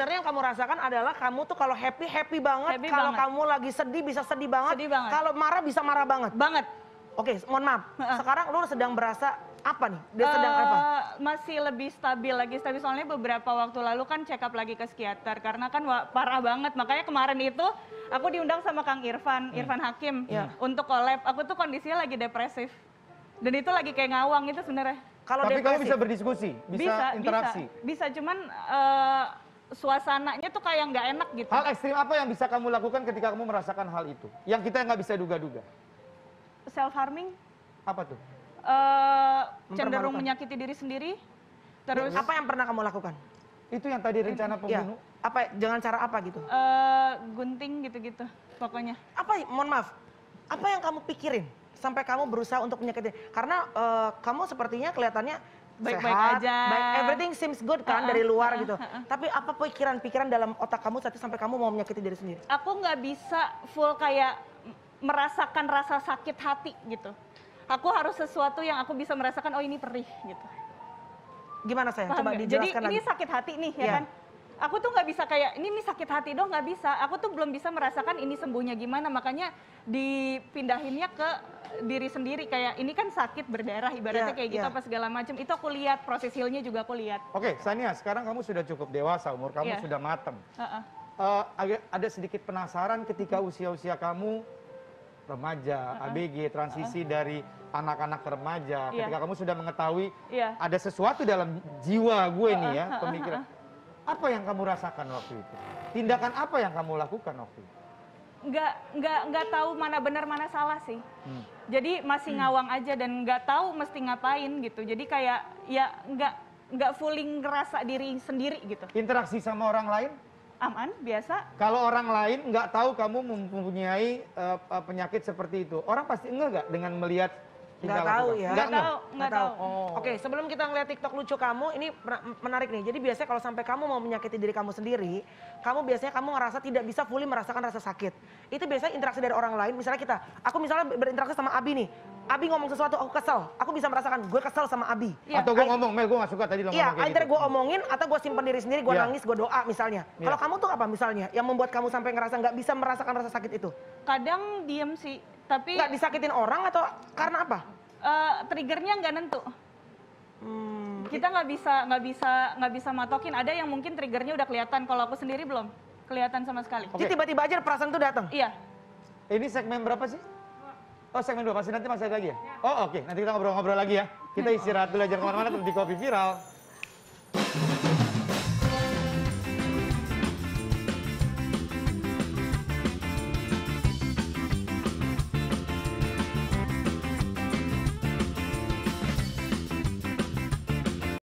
sebenarnya yang kamu rasakan adalah kamu tuh kalau happy happy banget, happy kalau kamu lagi sedih bisa sedih banget, sedih banget. kalau marah bisa marah banget. Banget. Oke, okay, mohon maaf. Sekarang lu sedang berasa apa nih? Dia sedang apa? Eh, masih lebih stabil lagi stabil soalnya beberapa waktu lalu kan check up lagi ke psikiater karena kan parah banget. Makanya kemarin itu aku diundang sama Kang Irfan, yeah. Hmm. Irfan Hakim yeah. untuk collab. Aku tuh kondisinya lagi depresif. Dan itu lagi kayak ngawang itu sebenarnya. Kalau Tapi kamu bisa berdiskusi, bisa, bisa interaksi. Bisa, bisa cuman uh, suasananya tuh kayak nggak enak gitu. Hal ekstrim apa yang bisa kamu lakukan ketika kamu merasakan hal itu? Yang kita nggak bisa duga-duga. Self harming. Apa tuh? Uh, cenderung menyakiti diri sendiri. Terus apa yang pernah kamu lakukan? Itu yang tadi rencana iya. pembunuh. Ya. Apa jangan cara apa gitu? Uh, gunting gitu-gitu pokoknya. Apa mohon maaf. Apa yang kamu pikirin sampai kamu berusaha untuk menyakiti? Karena uh, kamu sepertinya kelihatannya baik-baik aja. Baik, everything seems good kan uh -uh. dari luar uh -uh. gitu. Uh -uh. Tapi apa pikiran-pikiran dalam otak kamu saat itu sampai kamu mau menyakiti diri sendiri? Aku nggak bisa full kayak merasakan rasa sakit hati gitu. Aku harus sesuatu yang aku bisa merasakan oh ini perih gitu. Gimana saya? Coba dijelaskan Jadi lagi. ini sakit hati nih ya yeah. kan? aku tuh nggak bisa kayak ini nih sakit hati dong nggak bisa aku tuh belum bisa merasakan ini sembuhnya gimana makanya dipindahinnya ke diri sendiri kayak ini kan sakit berdarah ibaratnya yeah, kayak gitu iya. apa segala macam itu aku lihat proses healnya juga aku lihat oke okay, Sania sekarang kamu sudah cukup dewasa umur kamu yeah. sudah matem. uh -uh. Uh, ada sedikit penasaran ketika usia-usia kamu remaja, uh -uh. ABG, transisi uh -uh. dari anak-anak remaja. Yeah. Ketika kamu sudah mengetahui yeah. ada sesuatu dalam jiwa gue uh -uh. nih ya, pemikiran. Uh -uh. Apa yang kamu rasakan waktu itu? Tindakan apa yang kamu lakukan waktu itu? Nggak, nggak, nggak tahu mana benar mana salah sih. Hmm. Jadi masih hmm. ngawang aja dan nggak tahu mesti ngapain gitu. Jadi kayak ya nggak nggak fully ngerasa diri sendiri gitu. Interaksi sama orang lain? Aman, biasa. Kalau orang lain nggak tahu kamu mempunyai uh, penyakit seperti itu, orang pasti enggak nggak dengan melihat Enggak tahu ya. Enggak tahu, enggak ya. tahu. Oh. Oke, sebelum kita ngeliat TikTok lucu kamu, ini menarik nih. Jadi biasanya kalau sampai kamu mau menyakiti diri kamu sendiri, kamu biasanya kamu ngerasa tidak bisa fully merasakan rasa sakit. Itu biasanya interaksi dari orang lain. Misalnya kita, aku misalnya berinteraksi sama Abi nih. Abi ngomong sesuatu, aku kesel. Aku bisa merasakan, gue kesel sama Abi. Ya. Atau gue ngomong, Mel gue gak suka tadi lo ya, ngomong Iya, gitu. gue omongin atau gue simpen diri sendiri, gue ya. nangis, gue doa misalnya. Ya. Kalau kamu tuh apa misalnya yang membuat kamu sampai ngerasa nggak bisa merasakan rasa sakit itu? Kadang diem sih, tapi nggak disakitin orang atau karena apa? Uh, triggernya nggak nentu. Hmm. Kita nggak bisa nggak bisa nggak bisa matokin. Ada yang mungkin triggernya udah kelihatan. Kalau aku sendiri belum kelihatan sama sekali. Okay. Jadi tiba-tiba aja perasaan tuh datang. Iya. Ini segmen berapa sih? Oh segmen dua pasti nanti masih ada lagi ya? ya. Oh oke okay. nanti kita ngobrol-ngobrol lagi ya. Kita iya. istirahat dulu aja kemana-mana di kopi viral.